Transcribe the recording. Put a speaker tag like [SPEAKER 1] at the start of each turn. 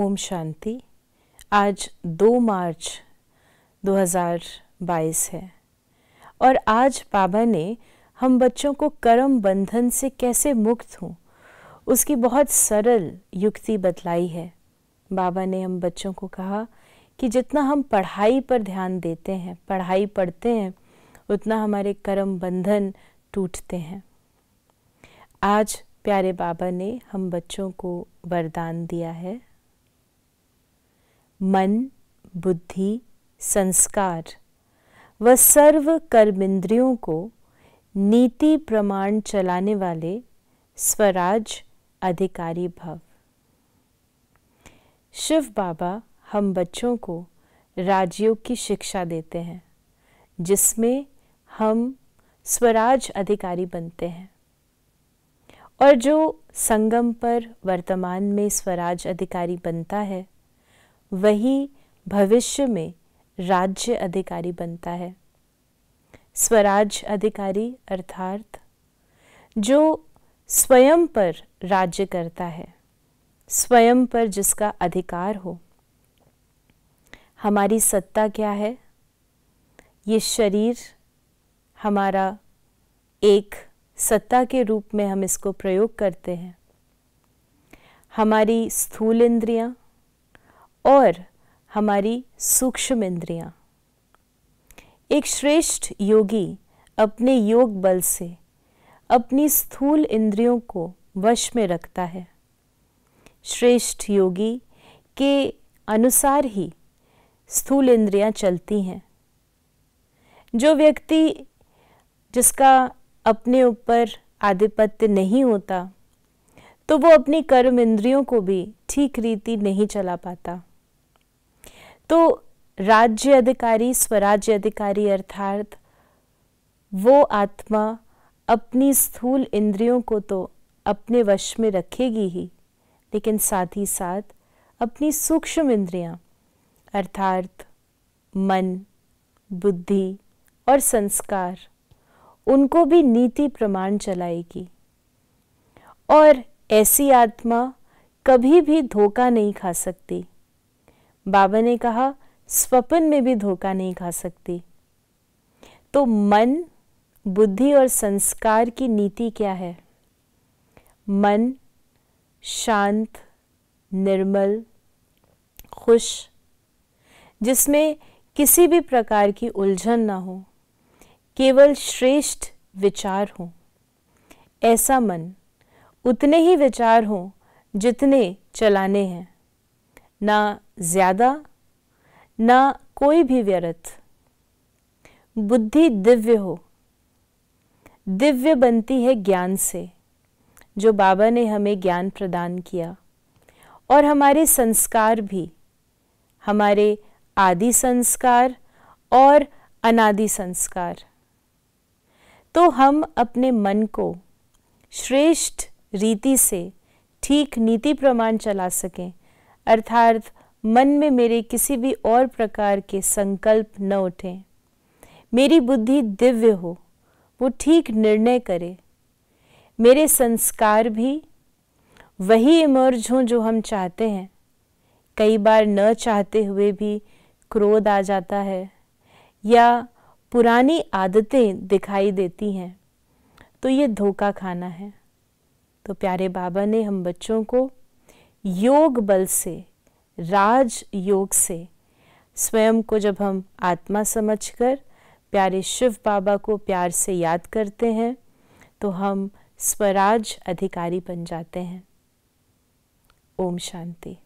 [SPEAKER 1] ओम शांति आज 2 मार्च 2022 है और आज बाबा ने हम बच्चों को कर्म बंधन से कैसे मुक्त हों उसकी बहुत सरल युक्ति बतलाई है बाबा ने हम बच्चों को कहा कि जितना हम पढ़ाई पर ध्यान देते हैं पढ़ाई पढ़ते हैं उतना हमारे कर्म बंधन टूटते हैं आज प्यारे बाबा ने हम बच्चों को वरदान दिया है मन बुद्धि संस्कार व सर्व कर्म इंद्रियों को नीति प्रमाण चलाने वाले स्वराज अधिकारी भव शिव बाबा हम बच्चों को राजयोग की शिक्षा देते हैं जिसमें हम स्वराज अधिकारी बनते हैं और जो संगम पर वर्तमान में स्वराज अधिकारी बनता है वही भविष्य में राज्य अधिकारी बनता है स्वराज अधिकारी अर्थात जो स्वयं पर राज्य करता है स्वयं पर जिसका अधिकार हो हमारी सत्ता क्या है ये शरीर हमारा एक सत्ता के रूप में हम इसको प्रयोग करते हैं हमारी स्थूल इंद्रियां, और हमारी सूक्ष्म इंद्रियां। एक श्रेष्ठ योगी अपने योग बल से अपनी स्थूल इंद्रियों को वश में रखता है श्रेष्ठ योगी के अनुसार ही स्थूल इंद्रियां चलती हैं जो व्यक्ति जिसका अपने ऊपर आधिपत्य नहीं होता तो वो अपनी कर्म इंद्रियों को भी ठीक रीति नहीं चला पाता तो राज्य अधिकारी स्वराज्य अधिकारी अर्थात वो आत्मा अपनी स्थूल इंद्रियों को तो अपने वश में रखेगी ही लेकिन साथ ही साथ अपनी सूक्ष्म इंद्रियां अर्थात मन बुद्धि और संस्कार उनको भी नीति प्रमाण चलाएगी और ऐसी आत्मा कभी भी धोखा नहीं खा सकती बाबा ने कहा स्वप्न में भी धोखा नहीं खा सकती तो मन बुद्धि और संस्कार की नीति क्या है मन शांत निर्मल खुश जिसमें किसी भी प्रकार की उलझन ना हो केवल श्रेष्ठ विचार हो ऐसा मन उतने ही विचार हो जितने चलाने हैं ना ज्यादा ना कोई भी व्यर्थ बुद्धि दिव्य हो दिव्य बनती है ज्ञान से जो बाबा ने हमें ज्ञान प्रदान किया और हमारे संस्कार भी हमारे आदि संस्कार और अनादि संस्कार तो हम अपने मन को श्रेष्ठ रीति से ठीक नीति प्रमाण चला सकें अर्थात मन में मेरे किसी भी और प्रकार के संकल्प न उठें मेरी बुद्धि दिव्य हो वो ठीक निर्णय करे मेरे संस्कार भी वही इमर्ज हों जो हम चाहते हैं कई बार न चाहते हुए भी क्रोध आ जाता है या पुरानी आदतें दिखाई देती हैं तो ये धोखा खाना है तो प्यारे बाबा ने हम बच्चों को योग बल से राज योग से स्वयं को जब हम आत्मा समझकर प्यारे शिव बाबा को प्यार से याद करते हैं तो हम स्वराज अधिकारी बन जाते हैं ओम शांति